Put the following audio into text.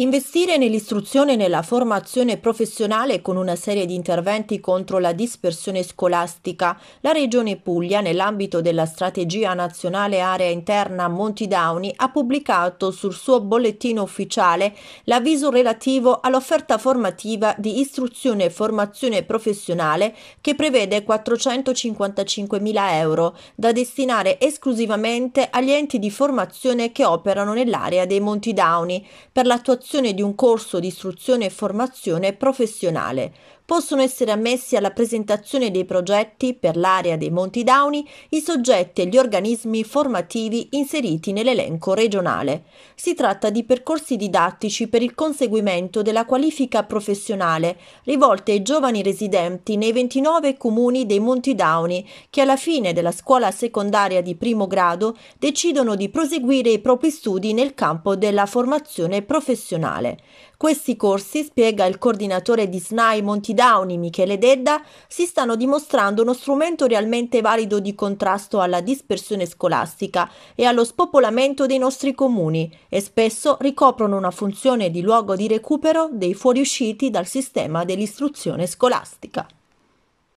Investire nell'istruzione e nella formazione professionale con una serie di interventi contro la dispersione scolastica. La Regione Puglia, nell'ambito della strategia nazionale area interna Monti Downi, ha pubblicato sul suo bollettino ufficiale l'avviso relativo all'offerta formativa di istruzione e formazione professionale che prevede 455.000 euro da destinare esclusivamente agli enti di formazione che operano nell'area dei Monti Downi per l'attuazione l'effettuazione di un corso di istruzione e formazione professionale. Possono essere ammessi alla presentazione dei progetti per l'area dei Monti Dauni i soggetti e gli organismi formativi inseriti nell'elenco regionale. Si tratta di percorsi didattici per il conseguimento della qualifica professionale rivolte ai giovani residenti nei 29 comuni dei Monti Dauni che alla fine della scuola secondaria di primo grado decidono di proseguire i propri studi nel campo della formazione professionale nazionale. Questi corsi, spiega il coordinatore di SNAI Montidauni Michele Dedda, si stanno dimostrando uno strumento realmente valido di contrasto alla dispersione scolastica e allo spopolamento dei nostri comuni e spesso ricoprono una funzione di luogo di recupero dei fuoriusciti dal sistema dell'istruzione scolastica.